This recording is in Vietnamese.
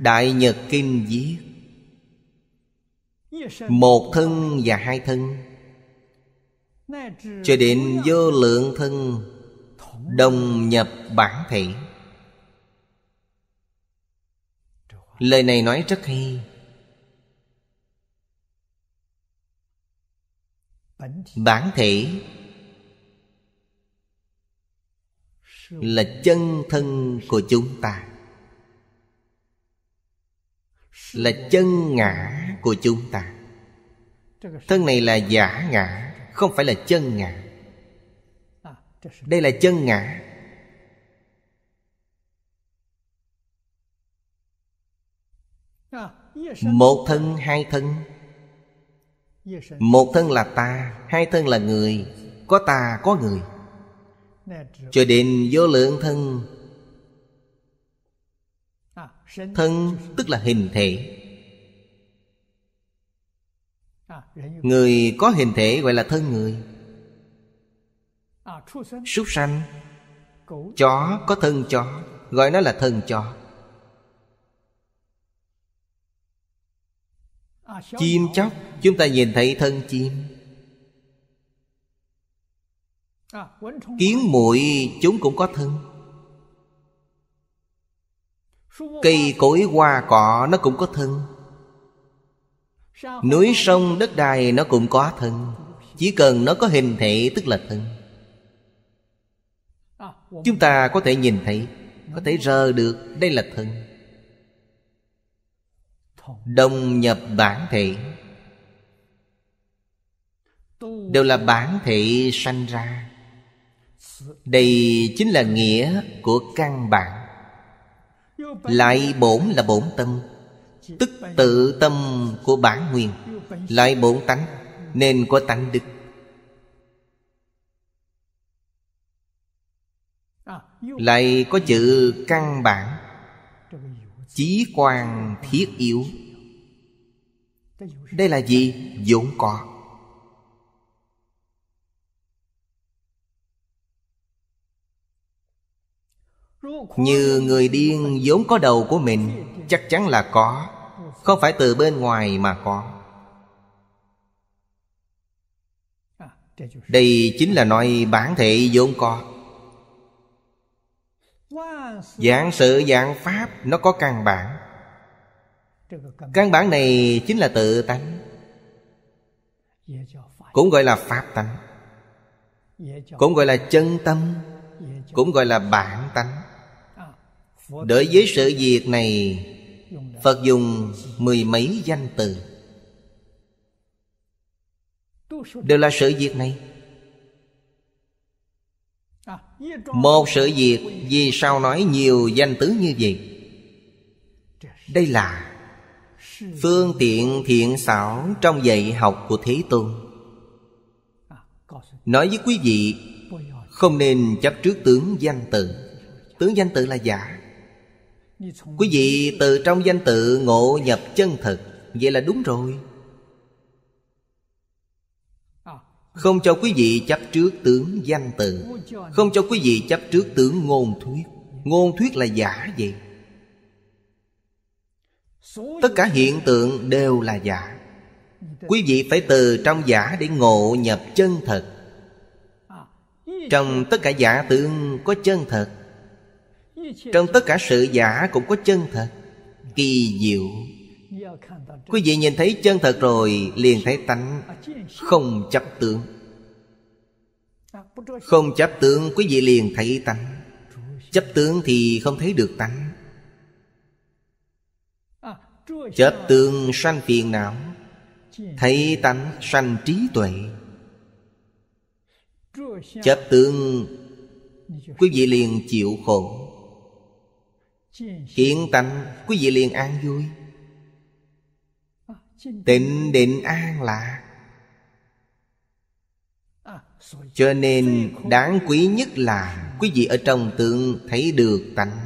Đại Nhật Kinh viết Một thân và hai thân Cho đến vô lượng thân Đồng nhập bản thể Lời này nói rất hay Bản thể Là chân thân của chúng ta là chân ngã của chúng ta thân này là giả ngã không phải là chân ngã đây là chân ngã một thân hai thân một thân là ta hai thân là người có ta có người cho đến vô lượng thân thân tức là hình thể à, người có hình thể gọi là thân người à, súc sanh chó có thân chó gọi nó là thân chó à, chim chóc chúng ta nhìn thấy thân chim kiến muội chúng cũng có thân Cây cối hoa cỏ nó cũng có thân Núi sông đất đai nó cũng có thân Chỉ cần nó có hình thể tức là thân Chúng ta có thể nhìn thấy Có thể rờ được đây là thân Đồng nhập bản thể Đều là bản thể sanh ra Đây chính là nghĩa của căn bản lại bổn là bổn tâm tức tự tâm của bản nguyên lại bổn tánh nên có tánh đức lại có chữ căn bản chí quan thiết yếu đây là gì dũng có Như người điên vốn có đầu của mình Chắc chắn là có Không phải từ bên ngoài mà có Đây chính là nói bản thể vốn có Giảng sự giảng pháp nó có căn bản Căn bản này chính là tự tánh Cũng gọi là pháp tánh Cũng gọi là chân tâm Cũng gọi là bản tánh Đối với sự việc này Phật dùng mười mấy danh từ Đều là sự việc này Một sự việc Vì sao nói nhiều danh tứ như vậy Đây là Phương tiện thiện xảo Trong dạy học của Thế Tôn Nói với quý vị Không nên chấp trước tướng danh tự Tướng danh tự là giả Quý vị từ trong danh tự ngộ nhập chân thực Vậy là đúng rồi Không cho quý vị chấp trước tưởng danh tự Không cho quý vị chấp trước tưởng ngôn thuyết Ngôn thuyết là giả vậy Tất cả hiện tượng đều là giả Quý vị phải từ trong giả để ngộ nhập chân thật Trong tất cả giả tượng có chân thật trong tất cả sự giả cũng có chân thật Kỳ diệu Quý vị nhìn thấy chân thật rồi Liền thấy tánh Không chấp tướng Không chấp tướng quý vị liền thấy tánh Chấp tướng thì không thấy được tánh Chấp tướng sanh phiền não Thấy tánh sanh trí tuệ Chấp tướng Quý vị liền chịu khổ Kiến tánh quý vị liền an vui Tịnh định an lạc Cho nên đáng quý nhất là Quý vị ở trong tượng thấy được tánh